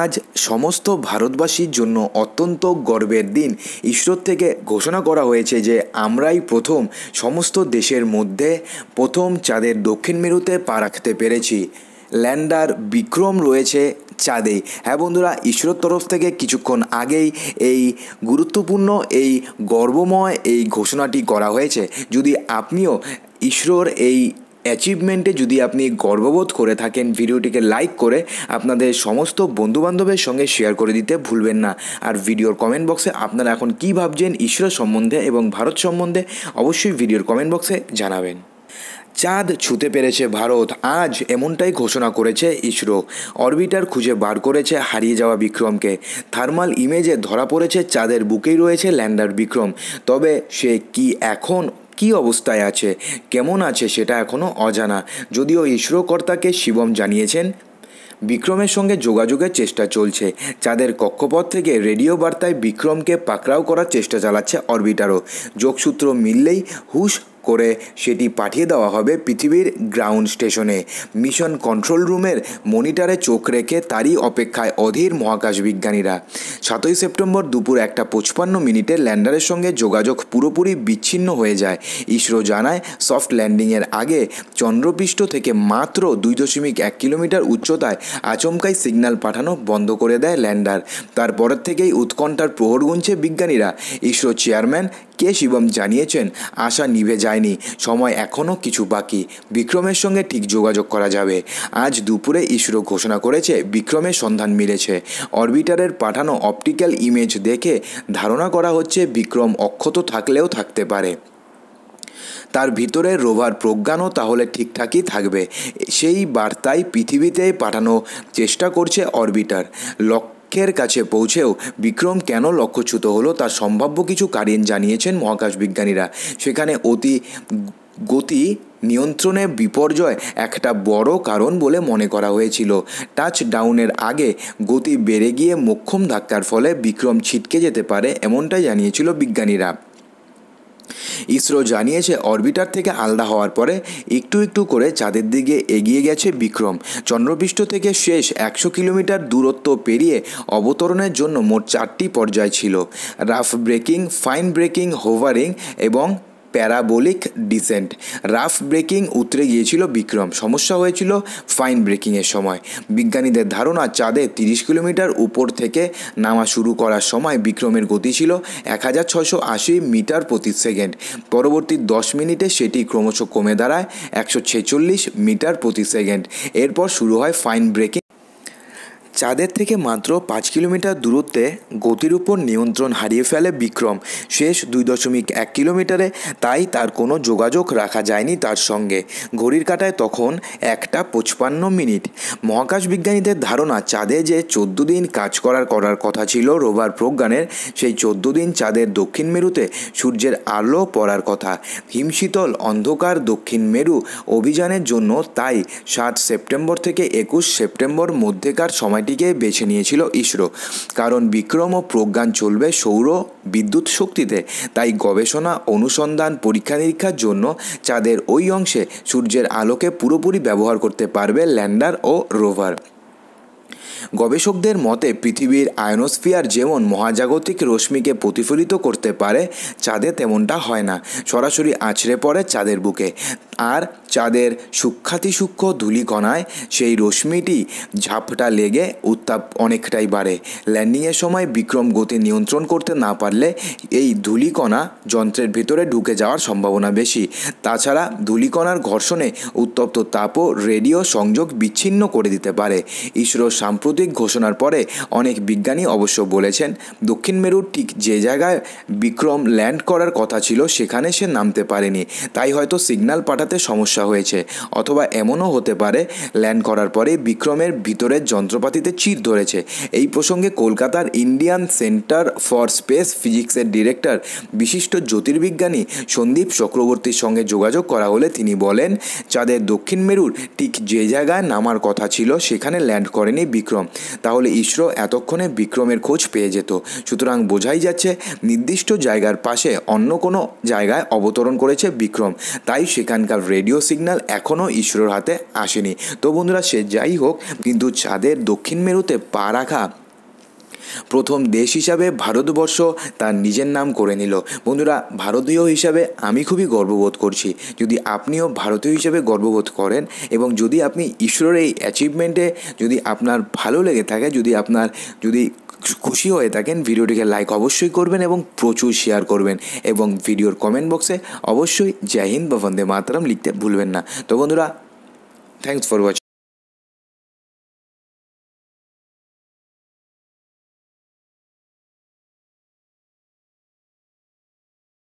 আজ সমস্ত ভারতবাসীর জন্য অত্যন্ত গর্বের দিন ইসরোর থেকে ঘোষণা করা হয়েছে যে আমরাই প্রথম সমস্ত দেশের মধ্যে প্রথম চাঁদের দক্ষিণ মেরুতে পা রাখতে পেরেছি ল্যান্ডার বিক্রম রয়েছে চাঁদে হ্যাঁ বন্ধুরা ইসরোর তরফ থেকে কিছুক্ষণ আগেই এই গুরুত্বপূর্ণ এই গর্বময় এই ঘোষণাটি করা হয়েছে যদি আপনিও ইসরোর এই অ্যাচিভমেন্টে যদি আপনি গর্ববোধ করে থাকেন ভিডিওটিকে লাইক করে আপনাদের সমস্ত বন্ধুবান্ধবের সঙ্গে শেয়ার করে দিতে ভুলবেন না আর ভিডিওর কমেন্ট বক্সে আপনারা এখন কী ভাবছেন ঈশ্বর সম্বন্ধে এবং ভারত সম্বন্ধে অবশ্যই ভিডিওর কমেন্ট বক্সে জানাবেন চাঁদ ছুতে পেরেছে ভারত আজ এমনটাই ঘোষণা করেছে ইসরো অরবিটার খুঁজে বার করেছে হারিয়ে যাওয়া বিক্রমকে থার্মাল ইমেজে ধরা পড়েছে চাঁদের বুকেই রয়েছে ল্যান্ডার বিক্রম তবে সে কি এখন কি অবস্থায় আছে কেমন আছে সেটা এখনও অজানা যদিও ইসরো কর্তাকে শিবম জানিয়েছেন বিক্রমের সঙ্গে যোগাযোগের চেষ্টা চলছে চাঁদের কক্ষপথ থেকে রেডিও বার্তায় বিক্রমকে পাকড়াও করার চেষ্টা চালাচ্ছে অরবিটারও যোগসূত্র মিললেই হুশ করে সেটি পাঠিয়ে দেওয়া হবে পৃথিবীর গ্রাউন্ড স্টেশনে মিশন কন্ট্রোল রুমের মনিটারে চোখ রেখে তারই অপেক্ষায় অধীর মহাকাশ বিজ্ঞানীরা সাতই সেপ্টেম্বর দুপুর একটা পঁচপান্ন মিনিটে ল্যান্ডারের সঙ্গে যোগাযোগ পুরোপুরি বিচ্ছিন্ন হয়ে যায় ইসরো জানায় সফট ল্যান্ডিংয়ের আগে চন্দ্রপৃষ্ঠ থেকে মাত্র দুই দশমিক এক কিলোমিটার উচ্চতায় আচমকাই সিগন্যাল পাঠানো বন্ধ করে দেয় ল্যান্ডার তারপরের থেকেই উৎকণ্ঠার প্রহর গুনছে বিজ্ঞানীরা ইসরো চেয়ারম্যান কে শিবম জানিয়েছেন আশা নিভে যায় যায়নি সময় এখনও কিছু বাকি বিক্রমের সঙ্গে ঠিক যোগাযোগ করা যাবে আজ দুপুরে ইসরো ঘোষণা করেছে বিক্রমের সন্ধান মিলেছে অরবিটারের পাঠানো অপটিক্যাল ইমেজ দেখে ধারণা করা হচ্ছে বিক্রম অক্ষত থাকলেও থাকতে পারে তার ভিতরে রোভার প্রজ্ঞানও তাহলে ঠিকঠাকই থাকবে সেই বার্তায় পৃথিবীতে পাঠানো চেষ্টা করছে অরবিটার লক্ষ লক্ষ্যের কাছে পৌঁছেও বিক্রম কেন লক্ষ্যচ্যুত হলো তার সম্ভাব্য কিছু কারণ জানিয়েছেন মহাকাশ বিজ্ঞানীরা সেখানে অতি গতি নিয়ন্ত্রণে বিপর্যয় একটা বড় কারণ বলে মনে করা হয়েছিল টাচ ডাউনের আগে গতি বেড়ে গিয়ে মোক্ষম ধাক্কার ফলে বিক্রম ছিটকে যেতে পারে এমনটাই জানিয়েছিল বিজ্ঞানীরা ইসরো জানিয়েছে অরবিটার থেকে আলাদা হওয়ার পরে একটু একটু করে চাঁদের দিকে এগিয়ে গেছে বিক্রম চন্দ্রপৃষ্ঠ থেকে শেষ একশো কিলোমিটার দূরত্ব পেরিয়ে অবতরণের জন্য মোট চারটি পর্যায় ছিল rough braking fine braking hovering এবং প্যারাবোলিক ডিসেন্ট রাফ ব্রেকিং উতরে গিয়েছিল বিক্রম সমস্যা হয়েছিল ফাইন ব্রেকিংয়ের সময় বিজ্ঞানীদের ধারণা চাঁদে তিরিশ কিলোমিটার উপর থেকে নামা শুরু করার সময় বিক্রমের গতি ছিল এক হাজার ছশো আশি মিটার প্রতি সেকেন্ড পরবর্তী দশ মিনিটে সেটি ক্রমশ কমে দাঁড়ায় একশো ছেচল্লিশ মিটার প্রতি সেকেন্ড এরপর শুরু হয় ফাইন ব্রেকিং চাঁদের থেকে মাত্র পাঁচ কিলোমিটার দূরত্বে গতির উপর নিয়ন্ত্রণ হারিয়ে ফেলে বিক্রম শেষ দুই দশমিক এক কিলোমিটারে তাই তার কোনো যোগাযোগ রাখা যায়নি তার সঙ্গে ঘড়ির কাটায় তখন একটা পঁচপান্ন মিনিট মহাকাশ বিজ্ঞানীদের ধারণা চাঁদে যে চোদ্দ দিন কাজ করার করার কথা ছিল রোভার প্রজ্ঞানের সেই চোদ্দ দিন চাঁদের দক্ষিণ মেরুতে সূর্যের আলো পড়ার কথা হিমশীতল অন্ধকার দক্ষিণ মেরু অভিযানের জন্য তাই সাত সেপ্টেম্বর থেকে একুশ সেপ্টেম্বর মধ্যেকার সময় ঘটনাটিকে বেছে নিয়েছিল ইসরো কারণ বিক্রম ও প্রজ্ঞান চলবে সৌর বিদ্যুৎ শক্তিতে তাই গবেষণা অনুসন্ধান পরীক্ষা নিরীক্ষার জন্য চাঁদের ওই অংশে সূর্যের আলোকে পুরোপুরি ব্যবহার করতে পারবে ল্যান্ডার ও রোভার গবেষকদের মতে পৃথিবীর আয়নোস্ফিয়ার যেমন মহাজাগতিক রশ্মিকে প্রতিফলিত করতে পারে চাঁদে তেমনটা হয় না সরাসরি আছড়ে পড়ে চাঁদের বুকে আর চাঁদের সূক্ষ্মাতিসূক্ষ্ম ধূলিকণায় সেই রশ্মিটি ঝাপটা লেগে উত্তাপ অনেকটাই বাড়ে ল্যান্ডিংয়ের সময় বিক্রম গতি নিয়ন্ত্রণ করতে না পারলে এই ধূলিকণা যন্ত্রের ভিতরে ঢুকে যাওয়ার সম্ভাবনা বেশি তাছাড়া ধুলিকণার ঘর্ষণে উত্তপ্ত তাপও রেডিও সংযোগ বিচ্ছিন্ন করে দিতে পারে ইসরোর সাম সাম্প্রতিক ঘোষণার পরে অনেক বিজ্ঞানী অবশ্য বলেছেন দক্ষিণ মেরুর ঠিক যে জায়গায় বিক্রম ল্যান্ড করার কথা ছিল সেখানে সে নামতে পারেনি তাই হয়তো সিগন্যাল পাঠাতে সমস্যা হয়েছে অথবা এমনও হতে পারে ল্যান্ড করার পরে বিক্রমের ভিতরের যন্ত্রপাতিতে চির ধরেছে এই প্রসঙ্গে কলকাতার ইন্ডিয়ান সেন্টার ফর স্পেস ফিজিক্সের ডিরেক্টর বিশিষ্ট জ্যোতির্বিজ্ঞানী সন্দীপ চক্রবর্তীর সঙ্গে যোগাযোগ করা হলে তিনি বলেন চাঁদের দক্ষিণ মেরুর ঠিক যে জায়গায় নামার কথা ছিল সেখানে ল্যান্ড করেনি বিক্রম তাহলে ইসরো এতক্ষণে বিক্রমের খোঁজ পেয়ে যেত সুতরাং বোঝাই যাচ্ছে নির্দিষ্ট জায়গার পাশে অন্য কোনো জায়গায় অবতরণ করেছে বিক্রম তাই সেখানকার রেডিও সিগন্যাল এখনও ইসরোর হাতে আসেনি তো বন্ধুরা সে যাই হোক কিন্তু চাঁদের দক্ষিণ মেরুতে পা রাখা প্রথম দেশ হিসাবে ভারতবর্ষ তার নিজের নাম করে নিল বন্ধুরা ভারতীয় হিসাবে আমি খুবই গর্ববোধ করছি যদি আপনিও ভারতীয় হিসাবে গর্ববোধ করেন এবং যদি আপনি ঈশ্বরের এই অ্যাচিভমেন্টে যদি আপনার ভালো লেগে থাকে যদি আপনার যদি খুশি হয়ে থাকেন ভিডিওটিকে লাইক অবশ্যই করবেন এবং প্রচুর শেয়ার করবেন এবং ভিডিওর কমেন্ট বক্সে অবশ্যই জয় হিন্দ বা বন্দে মাতারাম লিখতে ভুলবেন না তো বন্ধুরা থ্যাংকস ফর ওয়াচিং